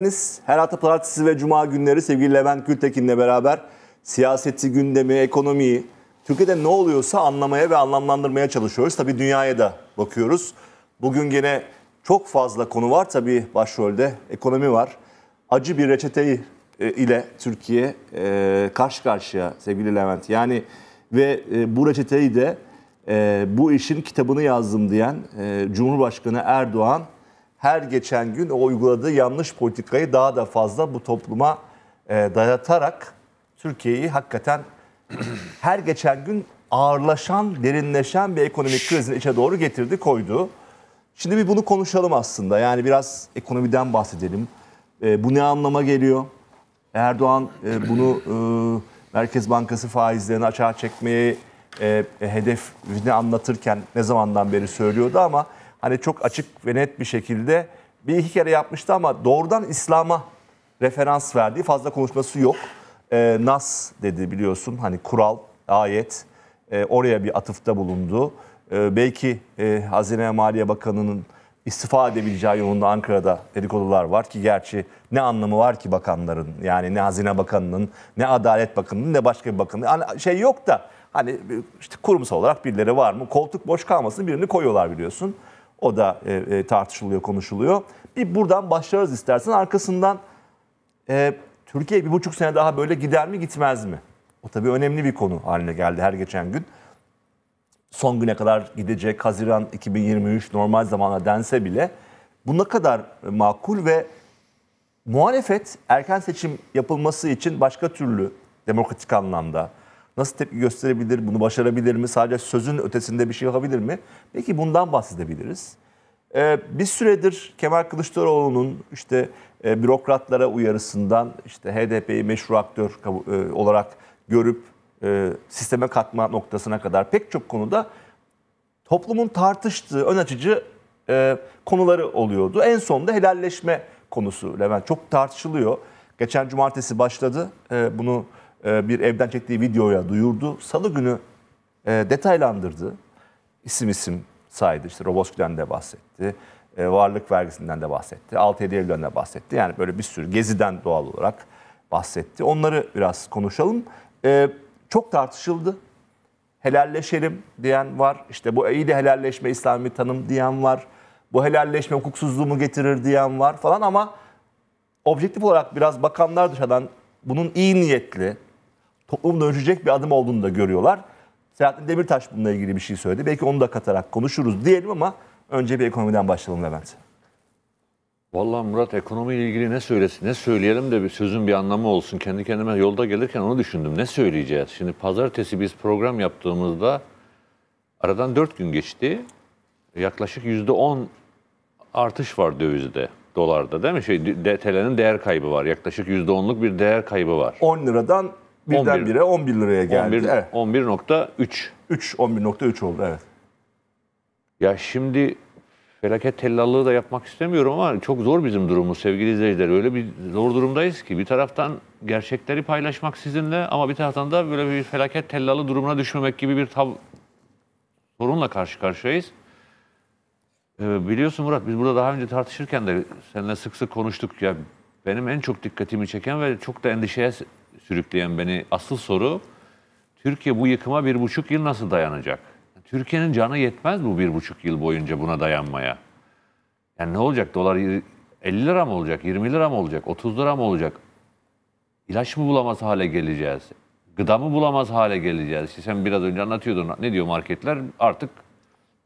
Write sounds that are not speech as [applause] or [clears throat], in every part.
geldiniz. Her hafta pazartesi ve cuma günleri sevgili Levent Gültekin'le beraber siyaseti, gündemi, ekonomiyi, Türkiye'de ne oluyorsa anlamaya ve anlamlandırmaya çalışıyoruz. Tabii dünyaya da bakıyoruz. Bugün gene çok fazla konu var. Tabii başrolde ekonomi var. Acı bir reçeteyi e, ile Türkiye e, karşı karşıya sevgili Levent. Yani ve e, bu reçeteyi de bu işin kitabını yazdım diyen Cumhurbaşkanı Erdoğan her geçen gün o uyguladığı yanlış politikayı daha da fazla bu topluma e, dayatarak Türkiye'yi hakikaten [clears throat] her geçen gün ağırlaşan, derinleşen bir ekonomik krizin içe doğru getirdi, koydu. Şimdi bir bunu konuşalım aslında. Yani biraz ekonomiden bahsedelim. E, bu ne anlama geliyor? Erdoğan e, bunu e, Merkez Bankası faizlerini açığa çekmeyi e, e hedefini anlatırken ne zamandan beri söylüyordu ama hani çok açık ve net bir şekilde bir iki kere yapmıştı ama doğrudan İslam'a referans verdiği fazla konuşması yok. E, Nas dedi biliyorsun hani kural, ayet e, oraya bir atıfta bulundu. E, belki e, Hazine Maliye Bakanı'nın istifa edebileceği yolunda Ankara'da dedikodular var ki gerçi ne anlamı var ki bakanların yani ne Hazine Bakanı'nın ne Adalet Bakanı'nın ne başka bir bakanın yani şey yok da hani işte kurumsal olarak birileri var mı koltuk boş kalmasın birini koyuyorlar biliyorsun. O da e, e, tartışılıyor, konuşuluyor. Bir buradan başlarız istersen. Arkasından e, Türkiye bir buçuk sene daha böyle gider mi gitmez mi? O tabii önemli bir konu haline geldi her geçen gün. Son güne kadar gidecek Haziran 2023 normal zamana dense bile bu ne kadar makul ve muhalefet erken seçim yapılması için başka türlü demokratik anlamda Nasıl tepki gösterebilir? Bunu başarabilir mi? Sadece sözün ötesinde bir şey yapabilir mi? Belki bundan bahsedebiliriz. Ee, bir süredir Kemal Kılıçdaroğlu'nun işte e, bürokratlara uyarısından işte HDP'yi meşru aktör e, olarak görüp e, sisteme katma noktasına kadar pek çok konuda toplumun tartıştığı ön açıcı e, konuları oluyordu. En sonunda helalleşme konusu Levent çok tartışılıyor. Geçen cumartesi başladı. E, bunu e, bir evden çektiği videoya duyurdu. Salı günü e, detaylandırdı. İsim isim saydı. İşte Roboski'den de bahsetti. E, varlık vergisinden de bahsetti. 6 7 Eylül'den de bahsetti. Yani böyle bir sürü geziden doğal olarak bahsetti. Onları biraz konuşalım. Çok tartışıldı. Helalleşelim diyen var. İşte bu iyi de helalleşme İslami tanım diyen var. Bu helalleşme hukuksuzluğu mu getirir diyen var falan ama objektif olarak biraz bakanlar dışarıdan bunun iyi niyetli, toplumu dönüşecek bir adım olduğunu da görüyorlar. Selahattin Demirtaş bununla ilgili bir şey söyledi. Belki onu da katarak konuşuruz diyelim ama önce bir ekonomiden başlayalım Levent. Vallahi Murat ekonomiyle ilgili ne söylesin, ne söyleyelim de bir sözün bir anlamı olsun. Kendi kendime yolda gelirken onu düşündüm. Ne söyleyeceğiz? Şimdi pazartesi biz program yaptığımızda aradan 4 gün geçti. Yaklaşık %10 artış var dövizde, dolarda değil mi? Şey, de, TL'nin değer kaybı var. Yaklaşık %10'luk bir değer kaybı var. 10 liradan birdenbire 11 liraya geldi. 11, evet. 11.3. 3, 11.3 oldu evet. Ya şimdi felaket tellallığı da yapmak istemiyorum ama çok zor bizim durumumuz sevgili izleyiciler. Öyle bir zor durumdayız ki bir taraftan gerçekleri paylaşmak sizinle ama bir taraftan da böyle bir felaket tellalı durumuna düşmemek gibi bir tav sorunla karşı karşıyayız. Ee, biliyorsun Murat biz burada daha önce tartışırken de seninle sık sık konuştuk ya benim en çok dikkatimi çeken ve çok da endişeye sürükleyen beni asıl soru Türkiye bu yıkıma bir buçuk yıl nasıl dayanacak? Türkiye'nin canı yetmez bu bir buçuk yıl boyunca buna dayanmaya. Yani ne olacak? Dolar 50 lira mı olacak? 20 lira mı olacak? 30 lira mı olacak? İlaç mı bulamaz hale geleceğiz? Gıda mı bulamaz hale geleceğiz? İşte sen biraz önce anlatıyordun. Ne diyor marketler? Artık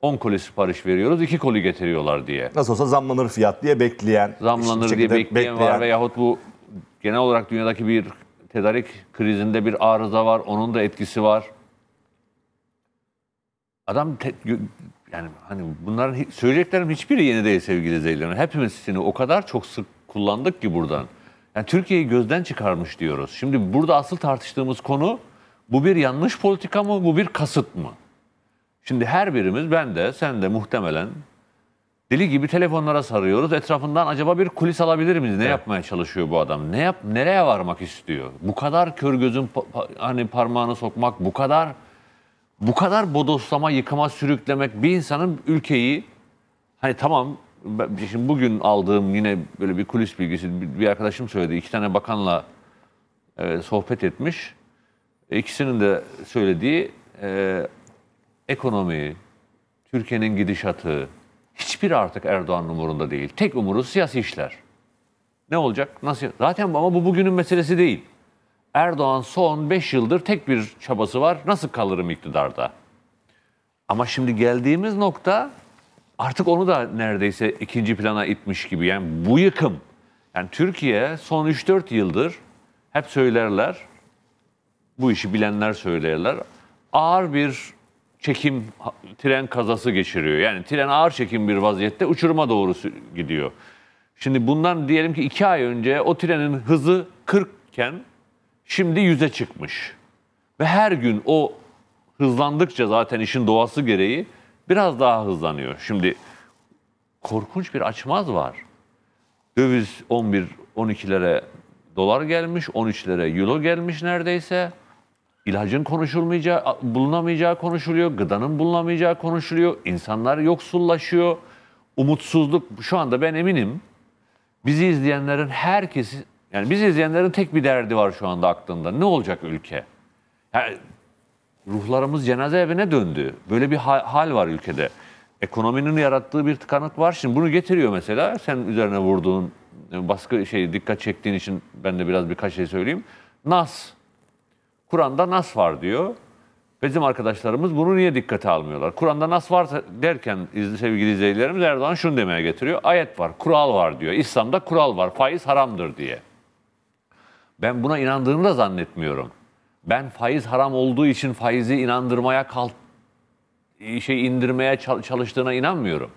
10 koli sipariş veriyoruz, 2 koli getiriyorlar diye. Nasıl olsa zamlanır fiyat diye bekleyen. Zamlanır diye bekleyen, bekleyen var veyahut bu genel olarak dünyadaki bir tedarik krizinde bir arıza var. Onun da etkisi var. Adam te, yani hani bunların söyleyeceklerim hiçbiri yeni değil sevgili Zeylan. Hepimiz seni o kadar çok sık kullandık ki buradan. Yani Türkiye'yi gözden çıkarmış diyoruz. Şimdi burada asıl tartıştığımız konu bu bir yanlış politika mı, bu bir kasıt mı? Şimdi her birimiz ben de sen de muhtemelen Deli gibi telefonlara sarıyoruz. Etrafından acaba bir kulis alabilir miyiz? Ne evet. yapmaya çalışıyor bu adam? Ne yap nereye varmak istiyor? Bu kadar kör gözün pa pa hani parmağını sokmak, bu kadar bu kadar bodoslama, yıkama, sürüklemek bir insanın ülkeyi hani tamam şimdi bugün aldığım yine böyle bir kulis bilgisi bir arkadaşım söyledi. İki tane bakanla e, sohbet etmiş. E, ikisinin de söylediği e, ekonomi, Türkiye'nin gidişatı, hiçbir artık Erdoğan umurunda değil. Tek umuru siyasi işler. Ne olacak? Nasıl? Zaten ama bu bugünün meselesi değil. Erdoğan son 5 yıldır tek bir çabası var. Nasıl kalırım iktidarda? Ama şimdi geldiğimiz nokta artık onu da neredeyse ikinci plana itmiş gibi. Yani bu yıkım. Yani Türkiye son 3-4 yıldır hep söylerler. Bu işi bilenler söylerler. Ağır bir çekim tren kazası geçiriyor. Yani tren ağır çekim bir vaziyette uçuruma doğru gidiyor. Şimdi bundan diyelim ki iki ay önce o trenin hızı 40 iken şimdi 100'e çıkmış. Ve her gün o hızlandıkça zaten işin doğası gereği biraz daha hızlanıyor. Şimdi korkunç bir açmaz var. Döviz 11-12'lere dolar gelmiş, 13'lere euro gelmiş neredeyse ilacın konuşulmayacağı, bulunamayacağı konuşuluyor, gıdanın bulunamayacağı konuşuluyor, insanlar yoksullaşıyor, umutsuzluk. Şu anda ben eminim bizi izleyenlerin herkesi, yani bizi izleyenlerin tek bir derdi var şu anda aklında. Ne olacak ülke? Yani ruhlarımız cenaze evine döndü. Böyle bir hal var ülkede. Ekonominin yarattığı bir tıkanık var. Şimdi bunu getiriyor mesela. Sen üzerine vurduğun e, baskı şey dikkat çektiğin için ben de biraz birkaç şey söyleyeyim. Nas Kur'an'da nas var diyor. Bizim arkadaşlarımız bunu niye dikkate almıyorlar? Kur'an'da nas var derken sevgili izleyicilerimiz Erdoğan şunu demeye getiriyor. Ayet var, kural var diyor. İslam'da kural var, faiz haramdır diye. Ben buna inandığını da zannetmiyorum. Ben faiz haram olduğu için faizi inandırmaya kalk şey indirmeye çalıştığına inanmıyorum.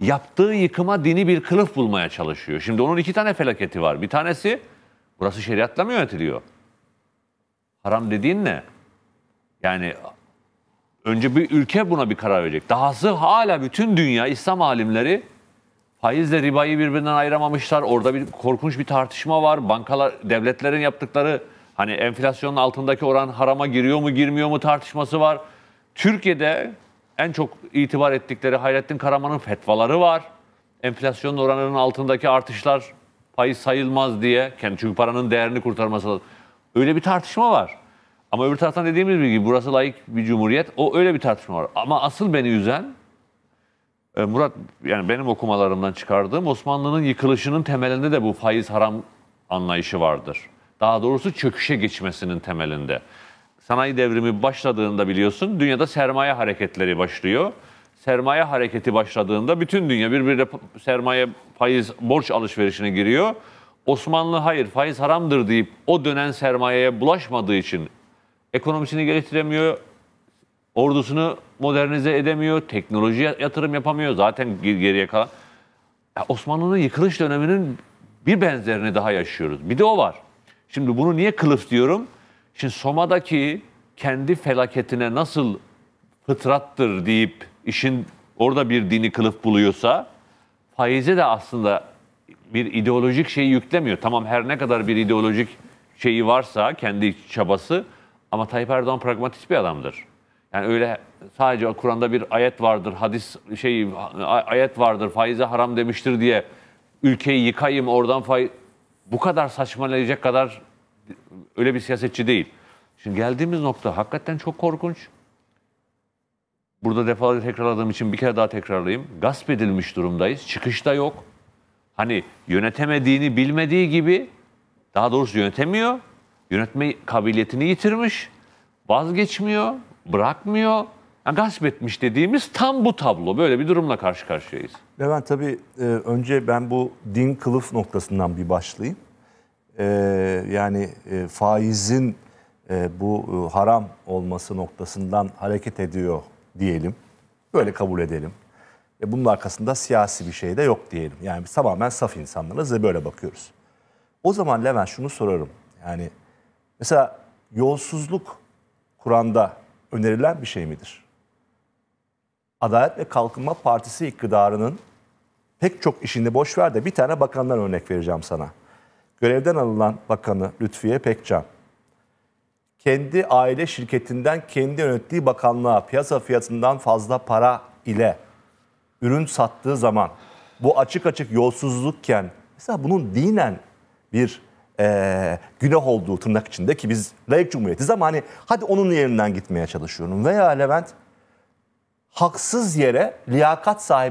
Yaptığı yıkıma dini bir kılıf bulmaya çalışıyor. Şimdi onun iki tane felaketi var. Bir tanesi burası şeriatla mı yönetiliyor? Haram dediğin ne? Yani önce bir ülke buna bir karar verecek. Dahası hala bütün dünya İslam alimleri faizle ribayı birbirinden ayıramamışlar. Orada bir korkunç bir tartışma var. Bankalar, devletlerin yaptıkları hani enflasyonun altındaki oran harama giriyor mu girmiyor mu tartışması var. Türkiye'de en çok itibar ettikleri Hayrettin Karaman'ın fetvaları var. Enflasyonun oranının altındaki artışlar faiz sayılmaz diye. Çünkü paranın değerini kurtarması lazım. Öyle bir tartışma var. Ama öbür taraftan dediğimiz gibi burası layık bir cumhuriyet. O öyle bir tartışma var. Ama asıl beni üzen e, Murat yani benim okumalarımdan çıkardığım Osmanlı'nın yıkılışının temelinde de bu faiz haram anlayışı vardır. Daha doğrusu çöküşe geçmesinin temelinde. Sanayi devrimi başladığında biliyorsun dünyada sermaye hareketleri başlıyor. Sermaye hareketi başladığında bütün dünya birbirine sermaye faiz borç alışverişine giriyor. Osmanlı hayır faiz haramdır deyip o dönen sermayeye bulaşmadığı için ekonomisini geliştiremiyor, ordusunu modernize edemiyor, teknolojiye yatırım yapamıyor zaten geriye kalan. Osmanlı'nın yıkılış döneminin bir benzerini daha yaşıyoruz. Bir de o var. Şimdi bunu niye kılıf diyorum? Şimdi Soma'daki kendi felaketine nasıl fıtrattır deyip işin orada bir dini kılıf buluyorsa faize de aslında bir ideolojik şey yüklemiyor. Tamam her ne kadar bir ideolojik şeyi varsa kendi çabası ama Tayyip Erdoğan pragmatist bir adamdır. Yani öyle sadece Kur'an'da bir ayet vardır, hadis şey ayet vardır, faize haram demiştir diye ülkeyi yıkayım oradan faiz... Bu kadar saçmalayacak kadar öyle bir siyasetçi değil. Şimdi geldiğimiz nokta hakikaten çok korkunç. Burada defalarca tekrarladığım için bir kere daha tekrarlayayım. Gasp edilmiş durumdayız. Çıkışta yok hani yönetemediğini bilmediği gibi daha doğrusu yönetemiyor. Yönetme kabiliyetini yitirmiş. Vazgeçmiyor, bırakmıyor. Yani gasp etmiş dediğimiz tam bu tablo. Böyle bir durumla karşı karşıyayız. Levent tabii e, önce ben bu din kılıf noktasından bir başlayayım. E, yani e, faizin e, bu e, haram olması noktasından hareket ediyor diyelim. Böyle kabul edelim. E bunun arkasında siyasi bir şey de yok diyelim. Yani tamamen saf insanlarız ve böyle bakıyoruz. O zaman Levent şunu sorarım. Yani mesela yolsuzluk Kur'an'da önerilen bir şey midir? Adalet ve Kalkınma Partisi iktidarının pek çok işini boş ver de bir tane bakandan örnek vereceğim sana. Görevden alınan bakanı Lütfiye Pekcan. Kendi aile şirketinden kendi yönettiği bakanlığa piyasa fiyatından fazla para ile ürün sattığı zaman bu açık açık yolsuzlukken mesela bunun dinen bir e, günah olduğu tırnak içinde ki biz layık cumhuriyetiz ama hani hadi onun yerinden gitmeye çalışıyorum. Veya Levent haksız yere liyakat sahibi